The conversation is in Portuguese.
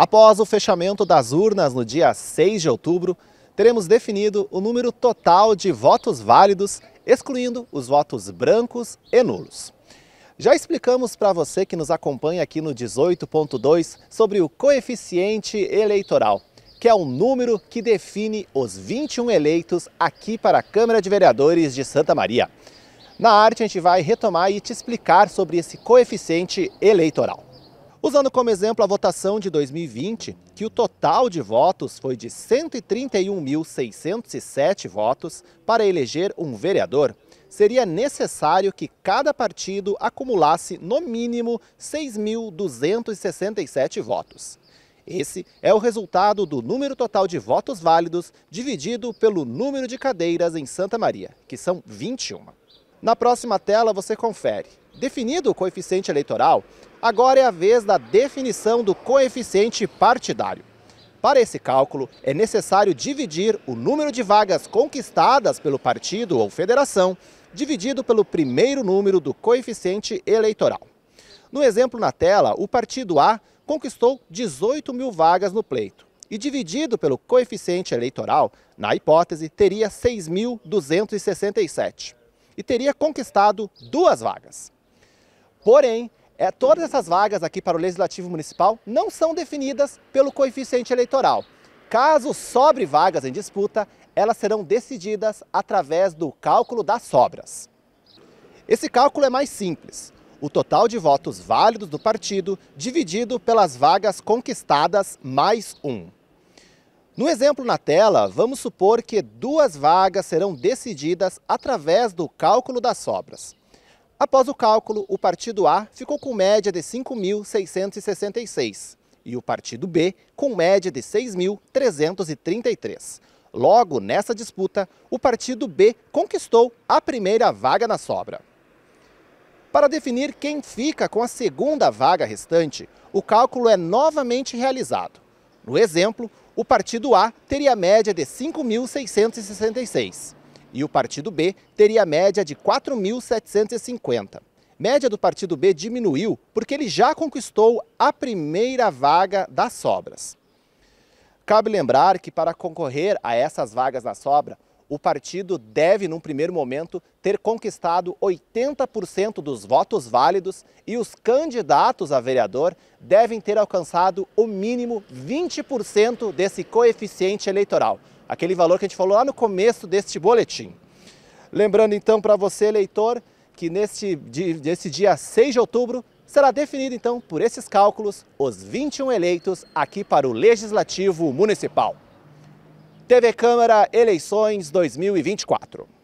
Após o fechamento das urnas no dia 6 de outubro, teremos definido o número total de votos válidos, excluindo os votos brancos e nulos. Já explicamos para você que nos acompanha aqui no 18.2 sobre o coeficiente eleitoral, que é o número que define os 21 eleitos aqui para a Câmara de Vereadores de Santa Maria. Na arte, a gente vai retomar e te explicar sobre esse coeficiente eleitoral. Usando como exemplo a votação de 2020, que o total de votos foi de 131.607 votos para eleger um vereador, seria necessário que cada partido acumulasse no mínimo 6.267 votos. Esse é o resultado do número total de votos válidos dividido pelo número de cadeiras em Santa Maria, que são 21. Na próxima tela você confere. Definido o coeficiente eleitoral, agora é a vez da definição do coeficiente partidário. Para esse cálculo, é necessário dividir o número de vagas conquistadas pelo partido ou federação, dividido pelo primeiro número do coeficiente eleitoral. No exemplo na tela, o partido A conquistou 18 mil vagas no pleito e dividido pelo coeficiente eleitoral, na hipótese, teria 6.267 e teria conquistado duas vagas. Porém, é, todas essas vagas aqui para o Legislativo Municipal não são definidas pelo coeficiente eleitoral. Caso sobre vagas em disputa, elas serão decididas através do cálculo das sobras. Esse cálculo é mais simples. O total de votos válidos do partido dividido pelas vagas conquistadas mais um. No exemplo na tela, vamos supor que duas vagas serão decididas através do cálculo das sobras. Após o cálculo, o partido A ficou com média de 5.666 e o partido B com média de 6.333. Logo, nessa disputa, o partido B conquistou a primeira vaga na sobra. Para definir quem fica com a segunda vaga restante, o cálculo é novamente realizado. No exemplo, o partido A teria média de 5.666 e o partido B teria média de 4.750. Média do partido B diminuiu porque ele já conquistou a primeira vaga das sobras. Cabe lembrar que para concorrer a essas vagas na sobra, o partido deve, num primeiro momento, ter conquistado 80% dos votos válidos e os candidatos a vereador devem ter alcançado o mínimo 20% desse coeficiente eleitoral, aquele valor que a gente falou lá no começo deste boletim. Lembrando então para você, eleitor, que neste, dia 6 de outubro será definido então por esses cálculos os 21 eleitos aqui para o Legislativo Municipal. TV Câmara Eleições 2024.